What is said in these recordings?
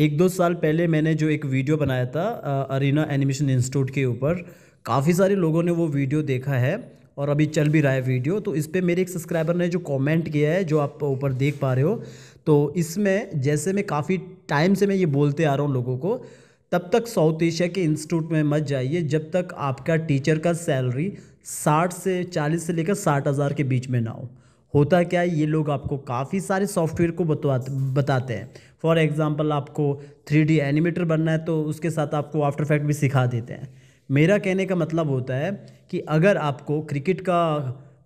एक दो साल पहले मैंने जो एक वीडियो बनाया था अरीना एनिमेशन इंस्टीट्यूट के ऊपर काफ़ी सारे लोगों ने वो वीडियो देखा है और अभी चल भी रहा है वीडियो तो इस पर मेरे एक सब्सक्राइबर ने जो कमेंट किया है जो आप ऊपर देख पा रहे हो तो इसमें जैसे मैं काफ़ी टाइम से मैं ये बोलते आ रहा हूँ लोगों को तब तक साउथ एशिया के इंस्टीट्यूट में मत जाइए जब तक आपका टीचर का सैलरी साठ से चालीस से लेकर साठ हज़ार के बीच में ना हो होता क्या है ये लोग आपको काफ़ी सारे सॉफ्टवेयर को बतवा बताते हैं फॉर एग्ज़ाम्पल आपको थ्री एनिमेटर बनना है तो उसके साथ आपको आफ्टर फैक्ट भी सिखा देते हैं मेरा कहने का मतलब होता है कि अगर आपको क्रिकेट का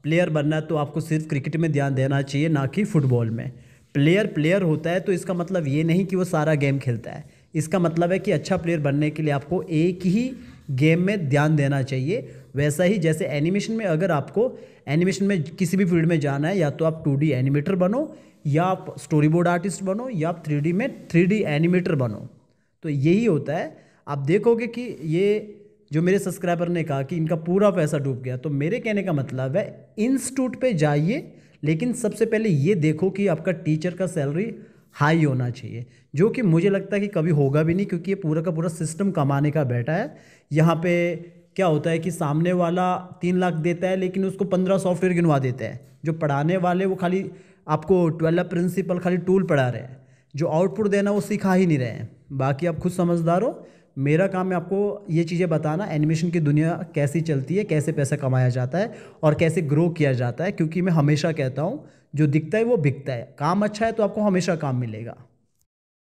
प्लेयर बनना है तो आपको सिर्फ क्रिकेट में ध्यान देना चाहिए ना कि फुटबॉल में प्लेयर प्लेयर होता है तो इसका मतलब ये नहीं कि वो सारा गेम खेलता है इसका मतलब है कि अच्छा प्लेयर बनने के लिए आपको एक ही गेम में ध्यान देना चाहिए वैसा ही जैसे एनिमेशन में अगर आपको एनिमेशन में किसी भी फील्ड में जाना है या तो आप टू एनिमेटर बनो या आप स्टोरी बोर्ड आर्टिस्ट बनो या आप थ्री में थ्री एनिमेटर बनो तो यही होता है आप देखोगे कि ये जो मेरे सब्सक्राइबर ने कहा कि इनका पूरा पैसा डूब गया तो मेरे कहने का मतलब है इंस्टीट्यूट पे जाइए लेकिन सबसे पहले ये देखो कि आपका टीचर का सैलरी हाई होना चाहिए जो कि मुझे लगता है कि कभी होगा भी नहीं क्योंकि ये पूरा का पूरा सिस्टम कमाने का बैठा है यहाँ पे क्या होता है कि सामने वाला तीन लाख देता है लेकिन उसको पंद्रह सॉफ्टवेयर गिनवा देता है जो पढ़ाने वाले वो खाली आपको ट्वेल्व प्रिंसिपल खाली टूल पढ़ा रहे हैं जो आउटपुट देना वो सिखा ही नहीं रहे हैं बाकी आप खुद समझदार हो मेरा काम है आपको ये चीज़ें बताना एनिमेशन की दुनिया कैसी चलती है कैसे पैसा कमाया जाता है और कैसे ग्रो किया जाता है क्योंकि मैं हमेशा कहता हूँ जो दिखता है वो बिकता है काम अच्छा है तो आपको हमेशा काम मिलेगा